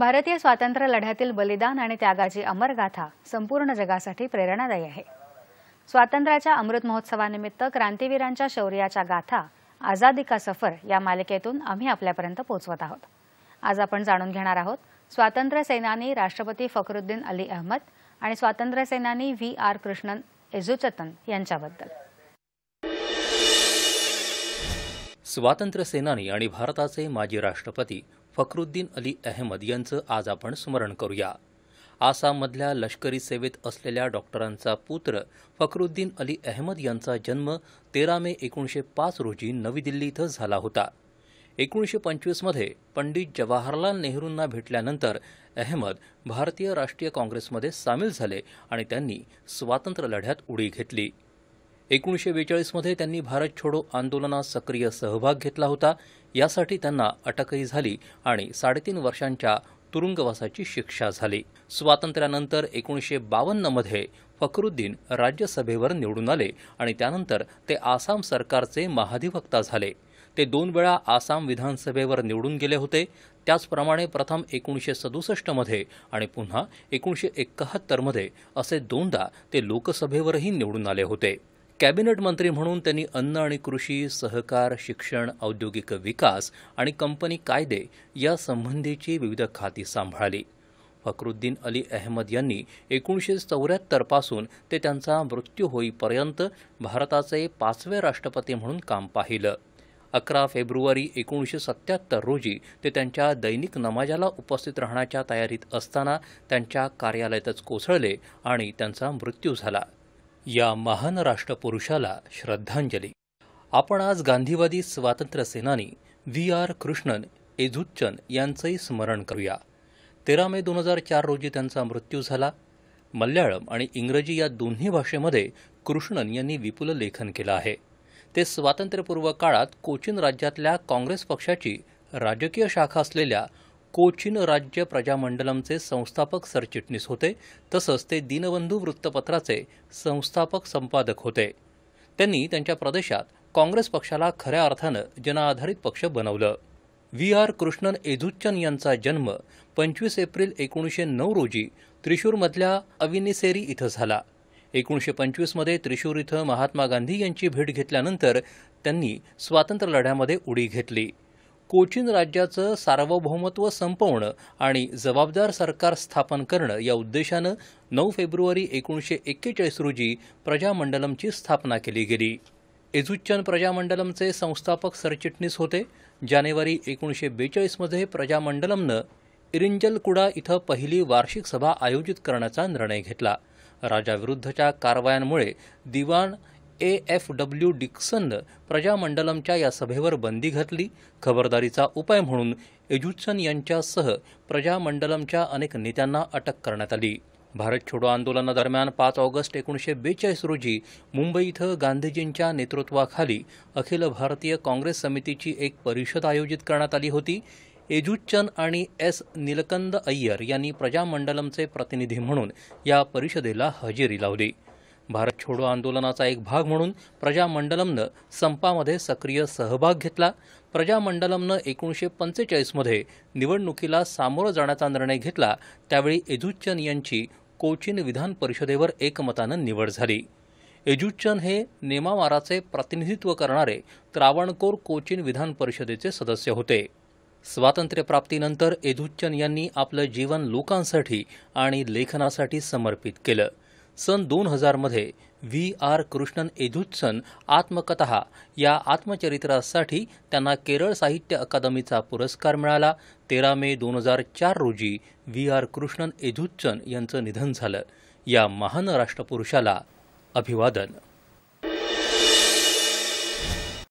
भारतीय स्वातंत्र्य लढ्यातील बलिदान आणि त्यागाची अमर गाथा संपूर्ण जगासाठी प्रेरणादायी आहे स्वातंत्र्याच्या अमृत महोत्सवानिमित्त क्रांतीवीरांच्या शौर्याच्या गाथा आझादी का सफर या मालिकेतून आम्ही आपल्यापर्यंत पोहोचवत आहोत आज आपण जाणून घेणार आहोत स्वातंत्र्य सेनानी राष्ट्रपती फखरुद्दीन अली अहमद आणि स्वातंत्र्य सेनानी व्ही आर कृष्णन एझुचतन यांच्याबद्दल स्वातंत्र्य सेनानी आणि भारताचे माजी राष्ट्रपती फखरुद्दीन अली अहमद यांचं आज आपण स्मरण करूया आसाममधल्या लष्करी सेवेत असलेल्या डॉक्टरांचा पुत्र फखरुद्दीन अली अहमद यांचा जन्म तेरा मे एकोणीसशे पाच रोजी नवी दिल्ली इथं झाला होता एकोणीसशे पंचवीसमध्ये पंडित जवाहरलाल नेहरूंना भेटल्यानंतर अहमद भारतीय राष्ट्रीय काँग्रेसमध्ये सामील झाले आणि त्यांनी स्वातंत्र्यलढ्यात उडी घेतली एकोणीसशे बेचाळीसमध्ये त्यांनी भारत छोडो आंदोलनात सक्रिय सहभाग घेतला होता यासाठी त्यांना अटकही झाली आणि साडेतीन वर्षांच्या तुरुंगवासाची शिक्षा झाली स्वातंत्र्यानंतर एकोणीसशे बावन्नमध्ये फखरुद्दीन राज्यसभेवर निवडून आले आणि त्यानंतर ते आसाम सरकारचे महाधिवक्ता झाले ते दोन वेळा आसाम विधानसभेवर निवडून गेले होते त्याचप्रमाणे प्रथम एकोणीसशे सदुसष्टमध्ये आणि पुन्हा एकोणीसशे एकाहत्तरमध्ये असे दोनदा ते लोकसभेवरही निवडून आले होते कॅबिनेट मंत्री म्हणून त्यांनी अन्न आणि कृषी सहकार शिक्षण औद्योगिक विकास आणि कंपनी कायदे या संबंधीची विविध खाती सांभाळली फखरुद्दीन अली अहमद यांनी एकोणीसशे चौऱ्याहत्तरपासून ते त्यांचा मृत्यू होईपर्यंत भारताचे पाचवे राष्ट्रपती म्हणून काम पाहिलं अकरा फेब्रुवारी एकोणीसशे सत्त्याहत्तर रोजी ते त्यांच्या दैनिक नमाजाला उपस्थित राहण्याच्या तयारीत असताना त्यांच्या कार्यालयातच कोसळले आणि त्यांचा मृत्यू झाला या महान राष्ट्रपुरुषाला श्रद्धांजली आपण आज गांधीवादी स्वातंत्र्य सेनानी व्ही आर कृष्णन एझुच्चन यांचंही स्मरण करूया तेरा मे दोन हजार चार रोजी त्यांचा मृत्यू झाला मल्याळम आणि इंग्रजी या दोन्ही भाषेमध्ये कृष्णन यांनी विपुल लेखन केलं आहे ते स्वातंत्र्यपूर्व काळात कोचीन राज्यातल्या काँग्रेस पक्षाची राजकीय शाखा असलेल्या कोचीन राज्य प्रजामंडलमचे संस्थापक सरचिटणीस होते तसंच ते दीनबंधू वृत्तपत्राचे संस्थापक संपादक होते त्यांनी त्यांच्या प्रदेशात काँग्रेस पक्षाला खऱ्या अर्थानं जनआधारित पक्ष बनवलं व्ही आर कृष्णन एझुच्चन यांचा जन्म पंचवीस एप्रिल एकोणीसशे नऊ रोजी त्रिशूरमधल्या अविनिसेरी इथं झाला एकोणीसशे पंचवीसमध्ये त्रिशूर इथं महात्मा गांधी यांची भेट घेतल्यानंतर त्यांनी स्वातंत्र्यलढ्यामध्ये उडी घेतली कोचीन राज्याचं सार्वभौमत्व संपवणं आणि जबाबदार सरकार स्थापन करणं या उद्देशानं नऊ फेब्रुवारी एकोणीसशे एक्केचाळीस रोजी प्रजामंडलमची स्थापना केली गेली एजुच्चन प्रजामंडलमचे संस्थापक सरचिटणीस होते जानेवारी एकोणीसशे बेचाळीसमध्ये प्रजामंडलमनं इरिंजलकुडा इथं पहिली वार्षिक सभा आयोजित करण्याचा निर्णय घेतला राजाविरुद्धच्या कारवायांमुळे दिवाण ए एफ डब्ल्यू डिक्सन प्रजामंडलमच्या या सभेवर बंदी घातली खबरदारीचा उपाय म्हणून एजुत्सन यांच्यासह प्रजामंडलमच्या अनेक नेत्यांना अटक करण्यात आली भारत छोडो आंदोलनादरम्यान पाच ऑगस्ट एकोणीसशे बेचाळीस रोजी मुंबई इथं गांधीजींच्या नेतृत्वाखाली अखिल भारतीय काँग्रेस समितीची एक परिषद आयोजित करण्यात आली होती एजुच्चन आणि एस निलकंद अय्यर यांनी प्रजामंडलमचे प्रतिनिधी म्हणून या परिषदेला हजेरी लावली भारत छोडो आंदोलनाचा एक भाग म्हणून प्रजामंडलमनं संपामध्ये सक्रिय सहभाग घेतला प्रजामंडलमनं एकोणीसशे पंचेचाळीसमध्ये निवडणुकीला सामोरं जाण्याचा निर्णय घेतला त्यावेळी एझुच्चन यांची कोचीन विधान परिषदेवर एकमतानं निवड झाली एजुच्चन हे नेमावाराचे प्रतिनिधित्व करणारे त्रावणकोर कोचीन विधान परिषदेचे सदस्य होते स्वातंत्र्यप्राप्तीनंतर एधुच्चन यांनी आपलं जीवन लोकांसाठी आणि लेखनासाठी समर्पित केलं सन दोन हजारमध्ये व्ही आर कृष्णन एझुत्सन आत्मकथा या आत्मचरित्रासाठी त्यांना केरळ साहित्य अकादमीचा पुरस्कार मिळाला तेरा मे दोन हजार चार रोजी व्ही आर कृष्णन एझुत्सन यांचं निधन झालं या महान राष्ट्रपुरुषाला अभिवादन